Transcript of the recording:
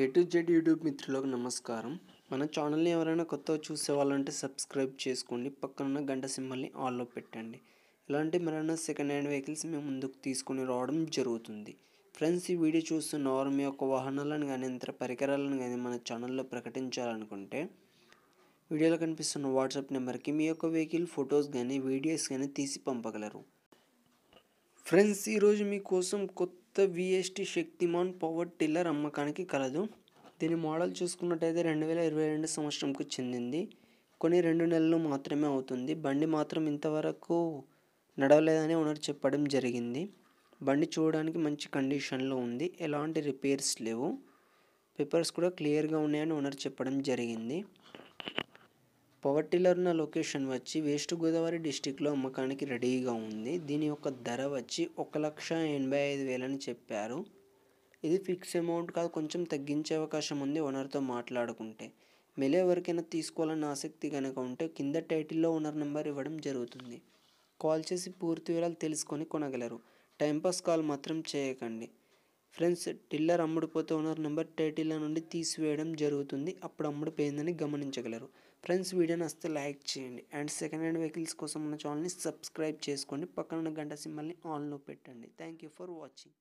A to Z YouTube మిత్రులకు నమస్కారం మన ఛానల్ని ఎవరైనా కొత్తగా చూసే వాళ్ళంటే సబ్స్క్రైబ్ చేసుకోండి పక్కనున్న గంట సింబల్ని ఆల్లో పెట్టండి ఇలాంటి మరైనా సెకండ్ హ్యాండ్ వెహికల్స్ మేము ముందుకు తీసుకొని రావడం జరుగుతుంది ఫ్రెండ్స్ ఈ వీడియో చూస్తున్న వారు మీ యొక్క వాహనాలను కానీ ఇతర పరికరాలను కానీ మన ఛానల్లో ప్రకటించాలనుకుంటే వీడియోలో కనిపిస్తున్న వాట్సాప్ నెంబర్కి మీ యొక్క వెహికల్ ఫొటోస్ కానీ వీడియోస్ కానీ తీసి పంపగలరు ఫ్రెండ్స్ ఈరోజు మీకోసం కొత్త విఎస్టీ శక్తిమాన్ పవర్ టిల్లర్ అమ్మకానికి కలదు దీని మోడల్ చూసుకున్నట్టయితే రెండు వేల ఇరవై రెండు సంవత్సరంకు చెందింది కొన్ని రెండు నెలలు మాత్రమే అవుతుంది బండి మాత్రం ఇంతవరకు నడవలేదని ఓనర్ చెప్పడం జరిగింది బండి చూడడానికి మంచి కండిషన్లో ఉంది ఎలాంటి రిపేర్స్ లేవు పేపర్స్ కూడా క్లియర్గా ఉన్నాయని ఓనర్ చెప్పడం జరిగింది పవర్ టిల్లర్ ఉన్న లొకేషన్ వచ్చి వెస్ట్ గోదావరి డిస్టిక్లో అమ్మకానికి రెడీగా ఉంది దీని యొక్క ధర వచ్చి ఒక లక్ష ఎనభై ఐదు వేలని చెప్పారు ఇది ఫిక్స్ అమౌంట్ కాదు కొంచెం తగ్గించే అవకాశం ఉంది ఓనర్తో మాట్లాడుకుంటే మెలే ఎవరికైనా తీసుకోవాలన్న ఆసక్తి కనుక ఉంటే కింద టైటిల్లో ఓనర్ నెంబర్ ఇవ్వడం జరుగుతుంది కాల్ చేసి పూర్తి వివరాలు తెలుసుకొని కొనగలరు టైంపాస్ కాల్ మాత్రం చేయకండి ఫ్రెండ్స్ టిల్లర్ అమ్ముడుపోతూ ఓనర్ నెంబర్ టైటిల్ నుండి తీసివేయడం జరుగుతుంది అప్పుడు అమ్ముడుపోయిందని గమనించగలరు ఫ్రెండ్స్ వీడియోని అస్తే లైక్ చేయండి అండ్ సెకండ్ హ్యాండ్ వెహికల్స్ కోసం ఉన్న ఛానల్ని సబ్స్క్రైబ్ చేసుకోండి పక్కన ఉన్న గంట సింబల్ని ఆన్లో పెట్టండి థ్యాంక్ యూ ఫర్ వాచింగ్